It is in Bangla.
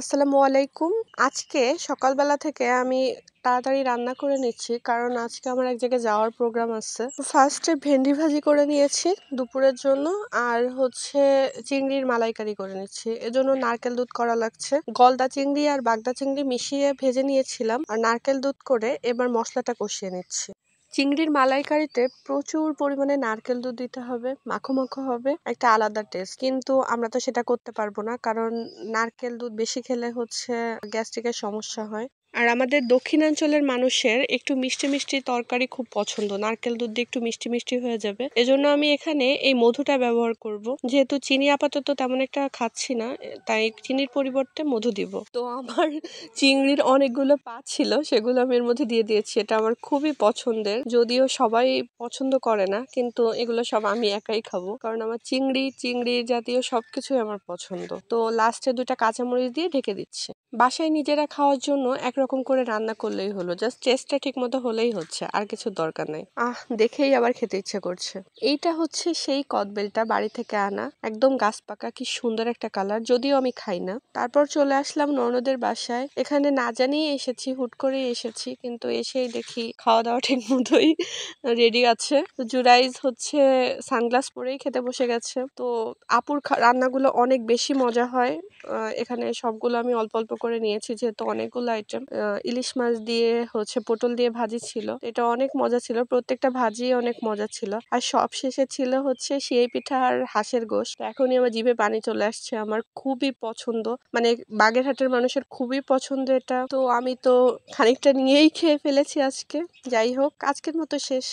আসসালামু আলাইকুম আজকে সকালবেলা থেকে আমি তাড়াতাড়ি রান্না করে নিচ্ছি কারণ আজকে আমার এক জায়গায় যাওয়ার প্রোগ্রাম আছে ফার্স্টে ভেন্ডি ভাজি করে নিয়েছি দুপুরের জন্য আর হচ্ছে চিংড়ির মালাইকারি করে নিচ্ছি এজন্য নারকেল দুধ করা লাগছে গলদা চিংড়ি আর বাগদা চিংড়ি মিশিয়ে ভেজে নিয়েছিলাম আর নারকেল দুধ করে এবার মশলাটা কষিয়ে নিচ্ছি চিংড়ির মালাইকারিতে প্রচুর পরিমাণে নারকেল দুধ দিতে হবে মাখো মাখো হবে একটা আলাদা টেস্ট কিন্তু আমরা তো সেটা করতে পারবো না কারণ নারকেল দুধ বেশি খেলে হচ্ছে গ্যাস্ট্রিকের সমস্যা হয় আর আমাদের দক্ষিণাঞ্চলের মানুষের একটু মিষ্টি মিষ্টি তরকারি খুব পছন্দ নারকেল দুধ দিয়ে একটু মিষ্টি মিষ্টি হয়ে যাবে এজন্য আমি এখানে এই মধুটা ব্যবহার করব যেহেতু চিনি আপাতত তেমন একটা খাচ্ছি না তাই চিনির পরিবর্তে মধু দিব তো আমার চিংড়ির অনেকগুলো পা ছিল সেগুলো আমি এর মধ্যে দিয়ে দিয়েছি এটা আমার খুবই পছন্দের যদিও সবাই পছন্দ করে না কিন্তু এগুলো সব আমি একাই খাবো কারণ আমার চিংড়ি চিংড়ি জাতীয় সবকিছুই আমার পছন্দ তো লাস্টে দুটা কাঁচামরিচ দিয়ে ঢেকে দিচ্ছে বাসায় নিজেরা খাওয়ার জন্য এক রকম করে রান্না করলেই হলো জাস্ট টেস্টটা ঠিক মতো হলেই হচ্ছে আর কিছু দরকার নেই আহ দেখেই আবার খেতে ইচ্ছে করছে এইটা হচ্ছে সেই কদবেলটা বাড়ি থেকে আনা একদম গাছ পাকা কি সুন্দর একটা কালার যদিও আমি খাই না তারপর চলে আসলাম ননদের বাসায় এখানে না জানিয়ে এসেছি হুট করেই এসেছি কিন্তু এসেই দেখি খাওয়া দাওয়া ঠিক মতোই রেডি আছে তো জুরাইজ হচ্ছে সানগ্লাস পরেই খেতে বসে গেছে তো আপুর রান্নাগুলো অনেক বেশি মজা হয় এখানে সবগুলো আমি অল্প অল্প করে নিয়েছি যেহেতু অনেকগুলো আইটেম ইলিশ মাছ দিয়ে হচ্ছে পটল দিয়ে ভাজি ছিল এটা অনেক মজা ছিল প্রত্যেকটা ভাজি অনেক মজা ছিল আর সব শেষে ছিল হচ্ছে সেই পিঠা আর হাঁসের গোশ এখনই আমার জিভে পানি চলে আসছে আমার খুবই পছন্দ মানে বাগেরহাটের মানুষের খুবই পছন্দ এটা তো আমি তো খানিকটা নিয়েই খেয়ে ফেলেছি আজকে যাই হোক আজকের মতো শেষ